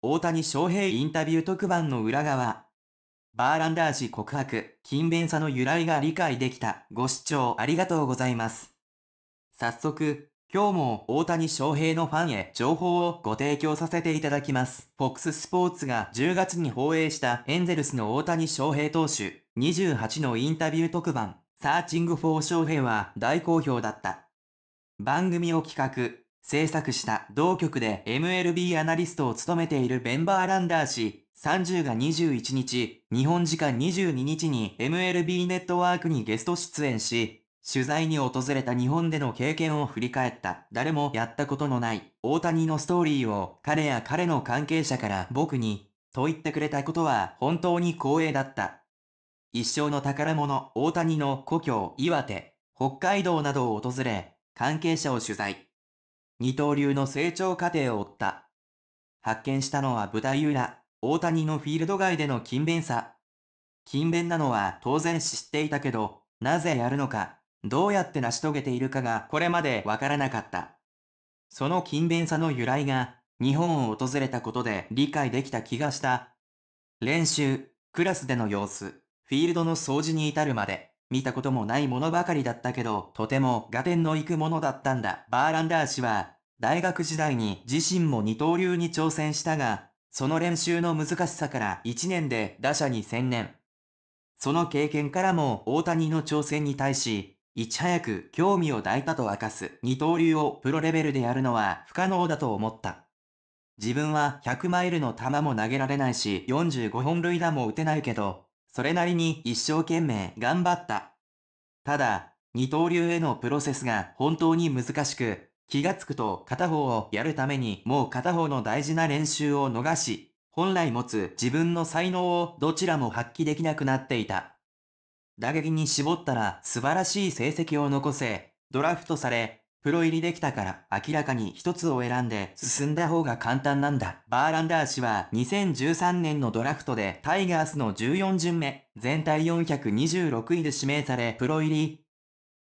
大谷翔平インタビュー特番の裏側。バーランダー氏告白、勤勉さの由来が理解できた。ご視聴ありがとうございます。早速、今日も大谷翔平のファンへ情報をご提供させていただきます。FOX スポーツが10月に放映したエンゼルスの大谷翔平投手28のインタビュー特番、サーチングフォー翔平は大好評だった。番組を企画、制作した同局で MLB アナリストを務めているベンバーランダー氏30が21日、日本時間22日に MLB ネットワークにゲスト出演し、取材に訪れた日本での経験を振り返った、誰もやったことのない大谷のストーリーを彼や彼の関係者から僕に、と言ってくれたことは本当に光栄だった。一生の宝物、大谷の故郷、岩手、北海道などを訪れ、関係者を取材。二刀流の成長過程を追った。発見したのは舞台裏、大谷のフィールド外での勤勉さ。勤勉なのは当然知っていたけど、なぜやるのか、どうやって成し遂げているかがこれまでわからなかった。その勤勉さの由来が、日本を訪れたことで理解できた気がした。練習、クラスでの様子、フィールドの掃除に至るまで。見たこともないものばかりだったけど、とても画点のいくものだったんだ。バーランダー氏は、大学時代に自身も二刀流に挑戦したが、その練習の難しさから1年で打者に専念。その経験からも大谷の挑戦に対し、いち早く興味を抱いたと明かす二刀流をプロレベルでやるのは不可能だと思った。自分は100マイルの球も投げられないし45本塁打も打てないけど、それなりに一生懸命頑張った。ただ、二刀流へのプロセスが本当に難しく、気がつくと片方をやるためにもう片方の大事な練習を逃し、本来持つ自分の才能をどちらも発揮できなくなっていた。打撃に絞ったら素晴らしい成績を残せ、ドラフトされ、プロ入りできたから明らかに一つを選んで進んだ方が簡単なんだ。バーランダー氏は2013年のドラフトでタイガースの14巡目、全体426位で指名されプロ入り。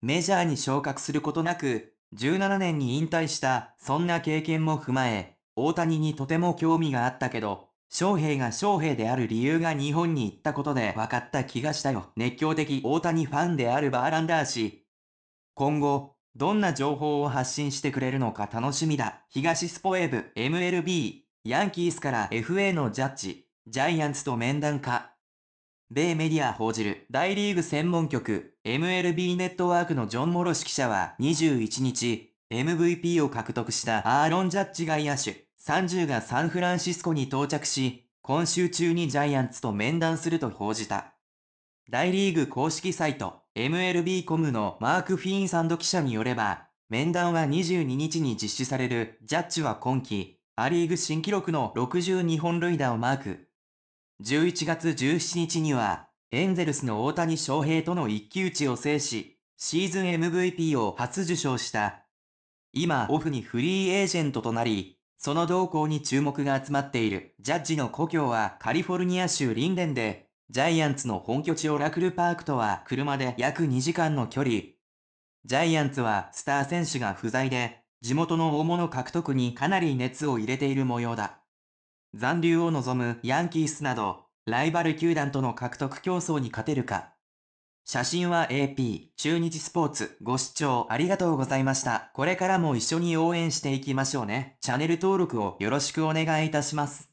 メジャーに昇格することなく、17年に引退した、そんな経験も踏まえ、大谷にとても興味があったけど、翔平が翔平である理由が日本に行ったことで分かった気がしたよ。熱狂的大谷ファンであるバーランダー氏。今後、どんな情報を発信してくれるのか楽しみだ。東スポエブ MLB、ヤンキースから FA のジャッジ、ジャイアンツと面談か。米メディア報じる大リーグ専門局 MLB ネットワークのジョン・モロシ記者は21日、MVP を獲得したアーロン・ジャッジ外野手30がサンフランシスコに到着し、今週中にジャイアンツと面談すると報じた。大リーグ公式サイト MLB コムのマーク・フィーンサンド記者によれば、面談は22日に実施されるジャッジは今季、アリーグ新記録の62本塁打をマーク。11月17日には、エンゼルスの大谷翔平との一騎打ちを制し、シーズン MVP を初受賞した。今、オフにフリーエージェントとなり、その動向に注目が集まっているジャッジの故郷はカリフォルニア州リンデンでジャイアンツの本拠地オラクルパークとは車で約2時間の距離。ジャイアンツはスター選手が不在で、地元の大物獲得にかなり熱を入れている模様だ。残留を望むヤンキースなど、ライバル球団との獲得競争に勝てるか。写真は AP、中日スポーツ、ご視聴ありがとうございました。これからも一緒に応援していきましょうね。チャンネル登録をよろしくお願いいたします。